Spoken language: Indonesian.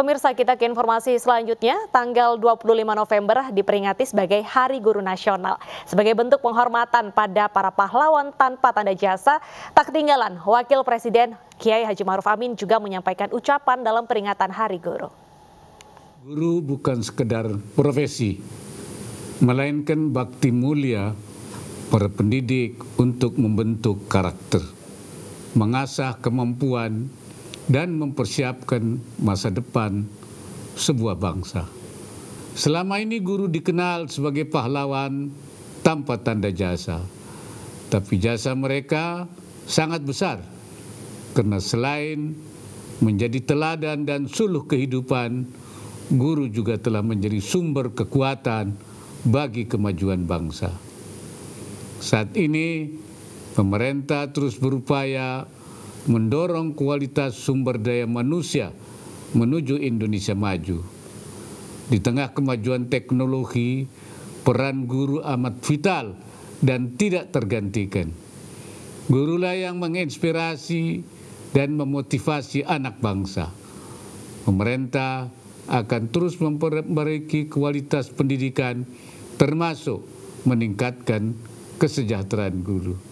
Pemirsa kita ke informasi selanjutnya, tanggal 25 November diperingati sebagai Hari Guru Nasional. Sebagai bentuk penghormatan pada para pahlawan tanpa tanda jasa, tak ketinggalan Wakil Presiden Kiai Haji Maruf Amin juga menyampaikan ucapan dalam peringatan Hari Guru. Guru bukan sekedar profesi, melainkan bakti mulia para pendidik untuk membentuk karakter, mengasah kemampuan, dan mempersiapkan masa depan sebuah bangsa. Selama ini guru dikenal sebagai pahlawan tanpa tanda jasa. Tapi jasa mereka sangat besar karena selain menjadi teladan dan suluh kehidupan, guru juga telah menjadi sumber kekuatan bagi kemajuan bangsa. Saat ini, pemerintah terus berupaya mendorong kualitas sumber daya manusia menuju Indonesia maju. Di tengah kemajuan teknologi, peran guru amat vital dan tidak tergantikan. Gurulah yang menginspirasi dan memotivasi anak bangsa. Pemerintah akan terus memperbaiki kualitas pendidikan termasuk meningkatkan kesejahteraan guru.